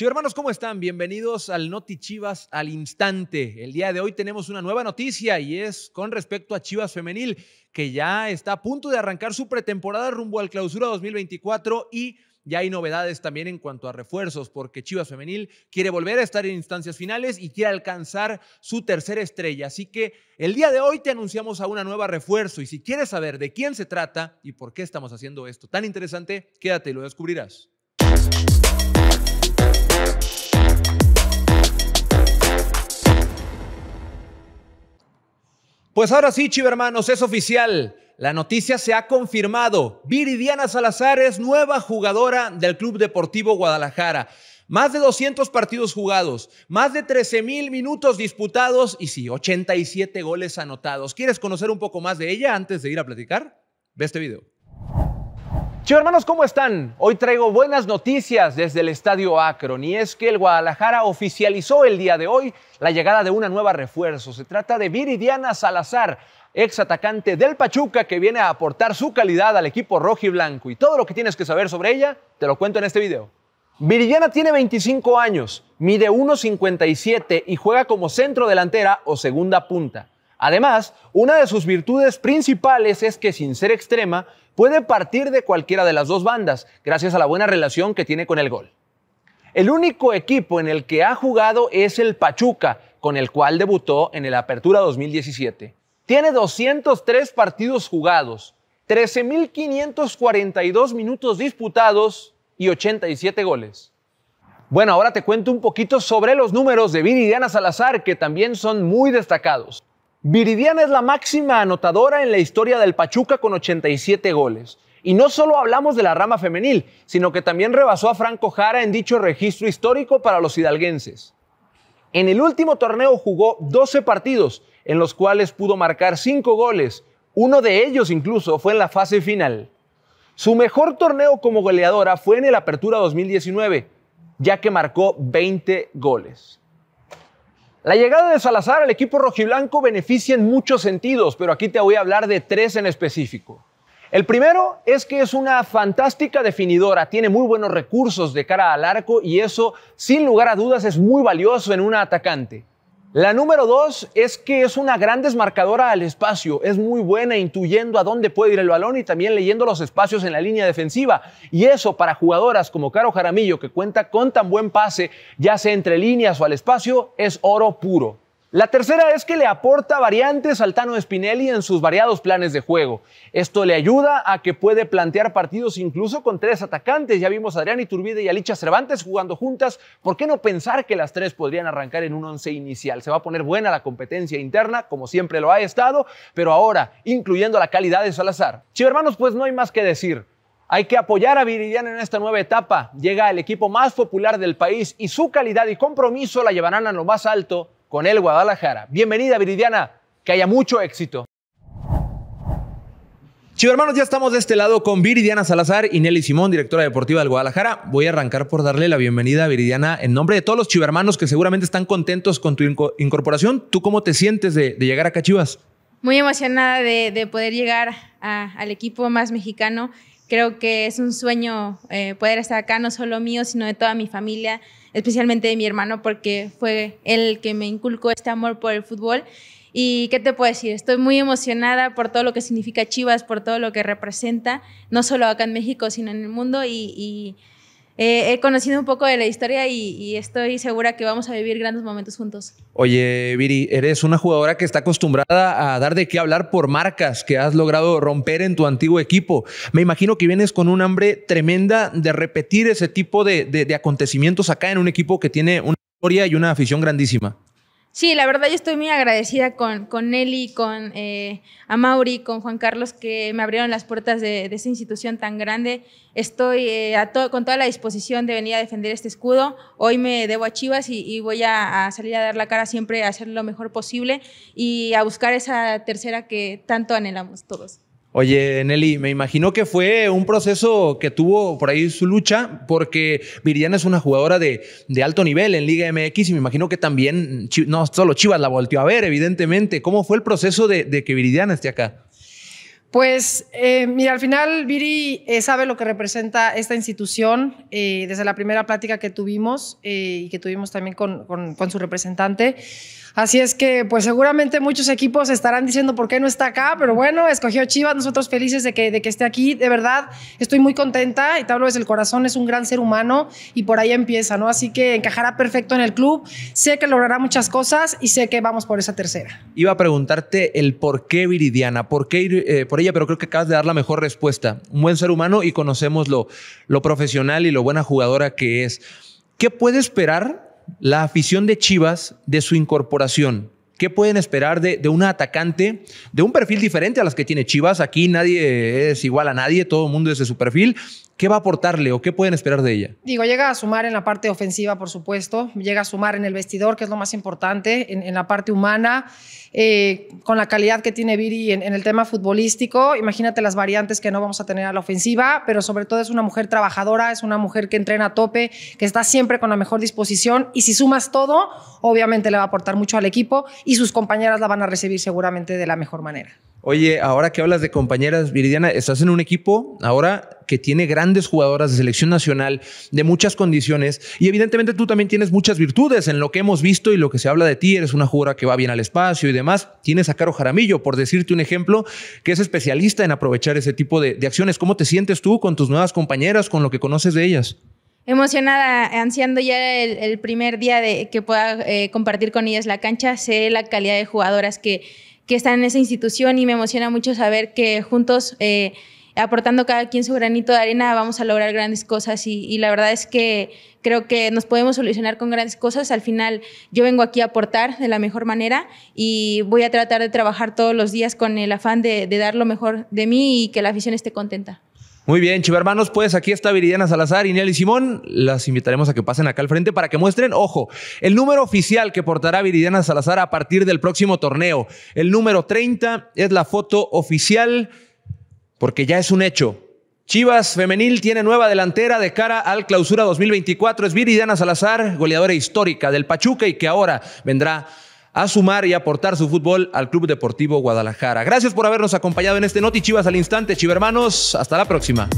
Sí, hermanos, ¿cómo están? Bienvenidos al Noti Chivas al instante. El día de hoy tenemos una nueva noticia y es con respecto a Chivas Femenil, que ya está a punto de arrancar su pretemporada rumbo al clausura 2024 y ya hay novedades también en cuanto a refuerzos, porque Chivas Femenil quiere volver a estar en instancias finales y quiere alcanzar su tercera estrella. Así que el día de hoy te anunciamos a una nueva refuerzo y si quieres saber de quién se trata y por qué estamos haciendo esto tan interesante, quédate y lo descubrirás. Pues ahora sí, Hermanos, es oficial. La noticia se ha confirmado. Viridiana Salazar es nueva jugadora del Club Deportivo Guadalajara. Más de 200 partidos jugados, más de 13.000 mil minutos disputados y sí, 87 goles anotados. ¿Quieres conocer un poco más de ella antes de ir a platicar? Ve este video hermanos, ¿cómo están? Hoy traigo buenas noticias desde el Estadio Akron y es que el Guadalajara oficializó el día de hoy la llegada de una nueva refuerzo. Se trata de Viridiana Salazar, ex atacante del Pachuca que viene a aportar su calidad al equipo rojo y blanco. Y todo lo que tienes que saber sobre ella te lo cuento en este video. Viridiana tiene 25 años, mide 1,57 y juega como centro delantera o segunda punta. Además, una de sus virtudes principales es que sin ser extrema, puede partir de cualquiera de las dos bandas, gracias a la buena relación que tiene con el gol. El único equipo en el que ha jugado es el Pachuca, con el cual debutó en el Apertura 2017. Tiene 203 partidos jugados, 13.542 minutos disputados y 87 goles. Bueno, ahora te cuento un poquito sobre los números de Viridiana Salazar, que también son muy destacados. Viridiana es la máxima anotadora en la historia del Pachuca con 87 goles. Y no solo hablamos de la rama femenil, sino que también rebasó a Franco Jara en dicho registro histórico para los hidalguenses. En el último torneo jugó 12 partidos, en los cuales pudo marcar 5 goles. Uno de ellos incluso fue en la fase final. Su mejor torneo como goleadora fue en el Apertura 2019, ya que marcó 20 goles. La llegada de Salazar al equipo rojiblanco beneficia en muchos sentidos, pero aquí te voy a hablar de tres en específico. El primero es que es una fantástica definidora, tiene muy buenos recursos de cara al arco y eso, sin lugar a dudas, es muy valioso en un atacante. La número dos es que es una gran desmarcadora al espacio. Es muy buena intuyendo a dónde puede ir el balón y también leyendo los espacios en la línea defensiva. Y eso para jugadoras como Caro Jaramillo, que cuenta con tan buen pase, ya sea entre líneas o al espacio, es oro puro. La tercera es que le aporta variantes al Tano Spinelli en sus variados planes de juego. Esto le ayuda a que puede plantear partidos incluso con tres atacantes. Ya vimos a Adrián Iturbide y Alicia Cervantes jugando juntas. ¿Por qué no pensar que las tres podrían arrancar en un once inicial? Se va a poner buena la competencia interna, como siempre lo ha estado, pero ahora incluyendo la calidad de Salazar. Chivermanos, pues no hay más que decir. Hay que apoyar a Viridiana en esta nueva etapa. Llega el equipo más popular del país y su calidad y compromiso la llevarán a lo más alto con el Guadalajara. Bienvenida, Viridiana, que haya mucho éxito. Chivo ya estamos de este lado con Viridiana Salazar y Nelly Simón, directora deportiva del Guadalajara. Voy a arrancar por darle la bienvenida a Viridiana en nombre de todos los chivermanos que seguramente están contentos con tu incorporación. ¿Tú cómo te sientes de, llegar acá, Chivas? Muy emocionada de, poder llegar al equipo más mexicano. Creo que es un sueño eh, poder estar acá, no solo mío, sino de toda mi familia, especialmente de mi hermano, porque fue el que me inculcó este amor por el fútbol. Y qué te puedo decir, estoy muy emocionada por todo lo que significa Chivas, por todo lo que representa, no solo acá en México, sino en el mundo. y eh, he conocido un poco de la historia y, estoy segura que vamos a vivir grandes momentos juntos. Oye, Viri, eres una jugadora que está acostumbrada a dar de qué hablar por marcas que has logrado romper en tu antiguo equipo. Me imagino que vienes con un hambre tremenda de repetir ese tipo de acontecimientos acá en un equipo que tiene una historia y una afición grandísima. Sí, la verdad yo estoy muy agradecida con, con Nelly, con eh, con Juan Carlos que me abrieron las puertas de, de esta institución tan grande. Estoy eh, con toda la disposición de venir a defender este escudo. Hoy me debo a Chivas y, voy a, salir a dar la cara siempre, a hacer lo mejor posible y a buscar esa tercera que tanto anhelamos todos. Oye, Nelly, me imagino que fue un proceso que tuvo por ahí su lucha, porque Viridiana es una jugadora de, alto nivel en Liga MX y me imagino que también, no solo Chivas la volteó a ver, evidentemente. ¿Cómo fue el proceso de, de que Viridiana esté acá? Pues eh, mira, al final Viri eh, sabe lo que representa esta institución eh, desde la primera plática que tuvimos y que tuvimos también con, su representante. Así es que pues seguramente muchos equipos estarán diciendo por qué no está acá, pero bueno, escogió Chivas, nosotros felices de que, de que esté aquí. De verdad, estoy muy contenta y te hablo desde el corazón, es un gran ser humano y por ahí empieza, ¿no? Así que encajará perfecto en el club, sé que logrará muchas cosas y sé que vamos por esa tercera. Iba a preguntarte el por qué Viridiana, por qué... por pero creo que acabas de dar la mejor respuesta. Un buen ser humano y conocemos lo, profesional y lo buena jugadora que es. ¿Qué puede esperar la afición de Chivas de su incorporación? ¿Qué pueden esperar de, de, atacante de un perfil diferente a las que tiene Chivas? Aquí nadie es igual a nadie, todo el mundo es de su perfil. ¿Qué va a aportarle o qué pueden esperar de ella? Digo, llega a sumar en la parte ofensiva, por supuesto, llega a sumar en el vestidor, que es lo más importante, en, la parte humana, eh, con la calidad que tiene Viri en, en, el tema futbolístico. Imagínate las variantes que no vamos a tener a la ofensiva, pero sobre todo es una mujer trabajadora, es una mujer que entrena a tope, que está siempre con la mejor disposición y si sumas todo, obviamente le va a aportar mucho al equipo y sus compañeras la van a recibir seguramente de la mejor manera. Oye, ahora que hablas de compañeras, Viridiana, estás en un equipo ahora que tiene grandes jugadoras de selección nacional de muchas condiciones y evidentemente tú también tienes muchas virtudes en lo que hemos visto y lo que se habla de ti. Eres una jugadora que va bien al espacio y demás. Tienes a Caro Jaramillo, por decirte un ejemplo, que es especialista en aprovechar ese tipo de, acciones. ¿Cómo te sientes tú con tus nuevas compañeras, con lo que conoces de ellas? emocionada, ansiando ya el, primer día de que pueda eh, compartir con ellas la cancha. Sé la calidad de jugadoras que, que están en esa institución y me emociona mucho saber que juntos, eh, aportando cada quien su granito de arena, vamos a lograr grandes cosas y, la verdad es que creo que nos podemos solucionar con grandes cosas. Al final yo vengo aquí a aportar de la mejor manera y voy a tratar de trabajar todos los días con el afán de dar lo mejor de mí y que la afición esté contenta. Muy bien, Chiva hermanos, pues aquí está Viridiana Salazar, y y Simón. Las invitaremos a que pasen acá al frente para que muestren, ojo, el número oficial que portará Viridiana Salazar a partir del próximo torneo. El número 30 es la foto oficial porque ya es un hecho. Chivas Femenil tiene nueva delantera de cara al clausura 2024. Es Viridiana Salazar, goleadora histórica del Pachuca y que ahora vendrá a sumar y aportar su fútbol al Club Deportivo Guadalajara. Gracias por habernos acompañado en este Noti Chivas al instante, Chivermanos. Hasta la próxima.